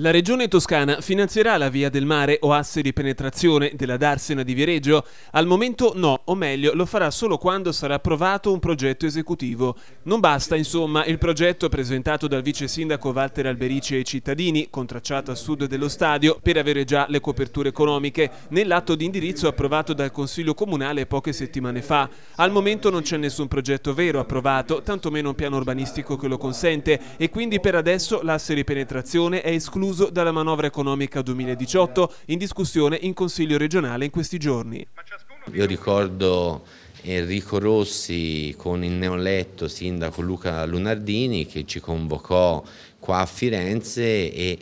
La regione toscana finanzierà la via del mare o asse di penetrazione della Darsena di Viareggio? Al momento no, o meglio lo farà solo quando sarà approvato un progetto esecutivo. Non basta insomma il progetto presentato dal vice sindaco Walter Alberici ai cittadini, contracciato a sud dello stadio, per avere già le coperture economiche, nell'atto di indirizzo approvato dal Consiglio Comunale poche settimane fa. Al momento non c'è nessun progetto vero approvato, tantomeno un piano urbanistico che lo consente e quindi per adesso l'asse di penetrazione è escluso escluso dalla manovra economica 2018 in discussione in Consiglio regionale in questi giorni. Io ricordo Enrico Rossi con il neoletto sindaco Luca Lunardini che ci convocò qua a Firenze e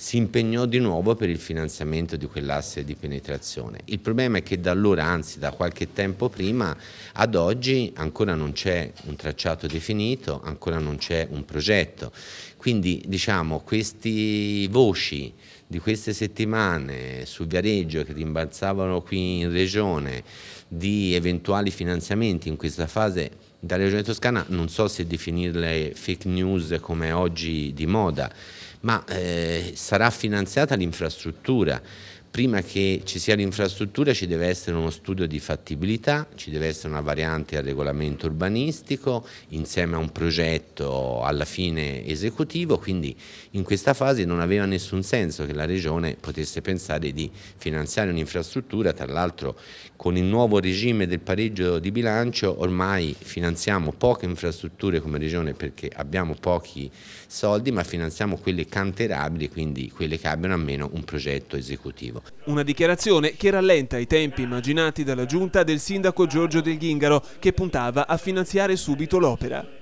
si impegnò di nuovo per il finanziamento di quell'asse di penetrazione. Il problema è che da allora, anzi da qualche tempo prima, ad oggi ancora non c'è un tracciato definito, ancora non c'è un progetto. Quindi diciamo queste voci di queste settimane su Viareggio che rimbalzavano qui in regione di eventuali finanziamenti in questa fase dalla regione toscana, non so se definirle fake news come oggi di moda, ma eh, sarà finanziata l'infrastruttura prima che ci sia l'infrastruttura ci deve essere uno studio di fattibilità, ci deve essere una variante al regolamento urbanistico insieme a un progetto alla fine esecutivo, quindi in questa fase non aveva nessun senso che la Regione potesse pensare di finanziare un'infrastruttura, tra l'altro con il nuovo regime del pareggio di bilancio ormai finanziamo poche infrastrutture come Regione perché abbiamo pochi soldi, ma finanziamo quelle canterabili, quindi quelle che abbiano almeno un progetto esecutivo governo. Una dichiarazione che rallenta i tempi immaginati dalla giunta del sindaco Giorgio Del Ghingaro che puntava a finanziare subito l'opera.